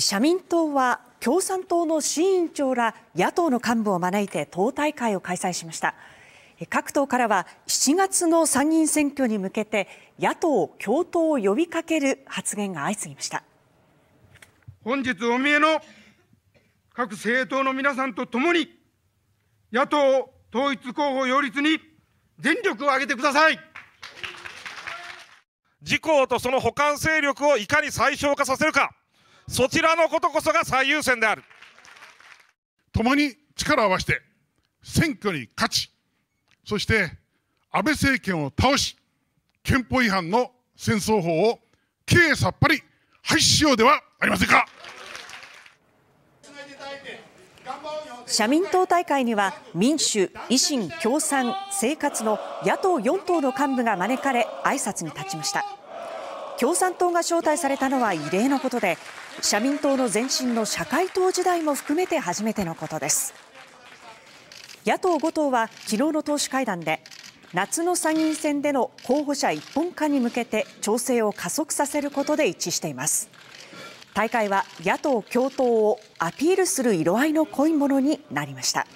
社民党は共産党の新委員長ら野党の幹部を招いて党大会を開催しました各党からは7月の参議院選挙に向けて野党共闘を呼びかける発言が相次ぎました本日お見えの各政党の皆さんとともに野党統一候補擁立に全力を挙げてください自公とその補完勢力をいかに最小化させるかそちらのことこそが最優先である共に力を合わせて選挙に勝ちそして安倍政権を倒し憲法違反の戦争法を経営さっぱり廃止しようではありませんか社民党大会には民主、維新、共産、生活の野党4党の幹部が招かれ挨拶に立ちました。共産党が招待されたのは異例のことで社民党の前身の社会党時代も含めて初めてのことです野党5党は昨日の党首会談で夏の参議院選での候補者一本化に向けて調整を加速させることで一致しています大会は野党共闘をアピールする色合いの濃いものになりました。